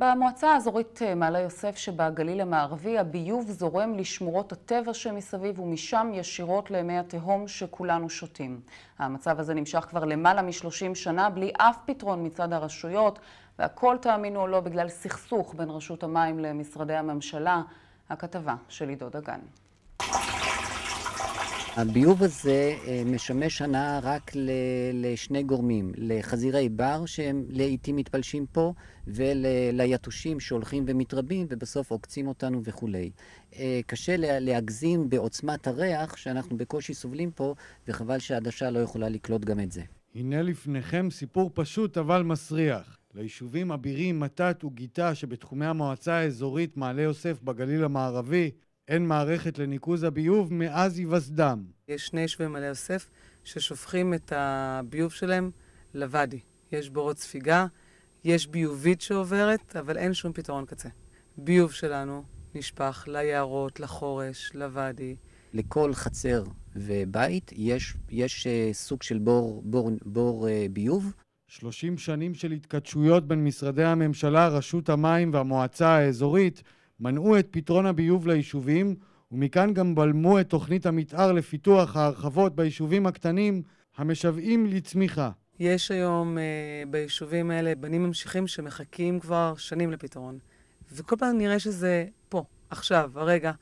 במועצה האזורית אה, מעלה יוסף שבגליל המערבי הביוב זורם לשמורות הטבע שמסביב ומשם ישירות למי התהום שכולנו שותים. המצב הזה נמשך כבר למעלה מ-30 שנה בלי אף פתרון מצד הרשויות והכל תאמינו או לא בגלל סכסוך בין רשות המים למשרדי הממשלה. הכתבה של עידו דגן. הביוב הזה אה, משמש הנאה רק לשני גורמים, לחזירי בר שהם לעיתים מתפלשים פה, וליתושים שהולכים ומתרבים ובסוף עוקצים אותנו וכולי. אה, קשה להגזים בעוצמת הריח שאנחנו בקושי סובלים פה, וחבל שהעדשה לא יכולה לקלוט גם את זה. הנה לפניכם סיפור פשוט אבל מסריח. ליישובים אבירים, מתת וגיטה שבתחומי המועצה האזורית מעלה יוסף בגליל המערבי אין מערכת לניקוז הביוב מאז היווסדם. יש שני יישובים עלי יוסף ששופכים את הביוב שלהם לוואדי. יש בורות ספיגה, יש ביובית שעוברת, אבל אין שום פתרון קצה. ביוב שלנו נשפך ליערות, לחורש, לוואדי. לכל חצר ובית יש, יש uh, סוג של בור, בור, בור uh, ביוב. 30 שנים של התכתשויות בין משרדי הממשלה, רשות המים והמועצה האזורית מנעו את פתרון הביוב ליישובים, ומכאן גם בלמו את תוכנית המתאר לפיתוח ההרחבות ביישובים הקטנים המשוועים לצמיחה. יש היום אה, ביישובים האלה בנים ממשיכים שמחכים כבר שנים לפתרון. וכל פעם נראה שזה פה, עכשיו, הרגע,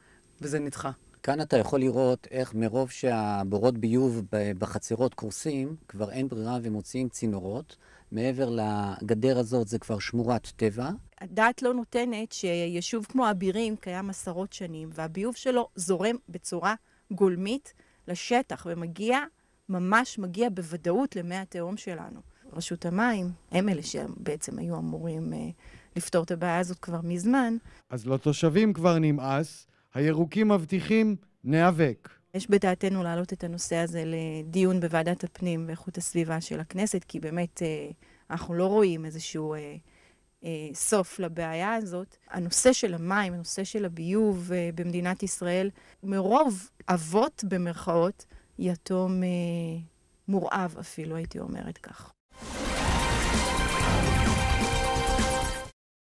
וזה נדחה. כאן אתה יכול לראות איך מרוב שהבורות ביוב בחצרות קורסים, כבר אין ברירה ומוציאים צינורות. מעבר לגדר הזאת זה כבר שמורת טבע. הדעת לא נותנת שיישוב כמו אבירים קיים עשרות שנים, והביוב שלו זורם בצורה גולמית לשטח ומגיע, ממש מגיע בוודאות למי התהום שלנו. רשות המים, הם אלה שבעצם היו אמורים אה, לפתור את הבעיה הזאת כבר מזמן. אז לתושבים כבר נמאס, הירוקים מבטיחים, ניאבק. יש בדעתנו להעלות את הנושא הזה לדיון בוועדת הפנים ואיכות הסביבה של הכנסת, כי באמת אה, אנחנו לא רואים איזשהו אה, אה, סוף לבעיה הזאת. הנושא של המים, הנושא של הביוב אה, במדינת ישראל, מרוב אבות במרכאות, יתום אה, מורעב אפילו, הייתי אומרת כך.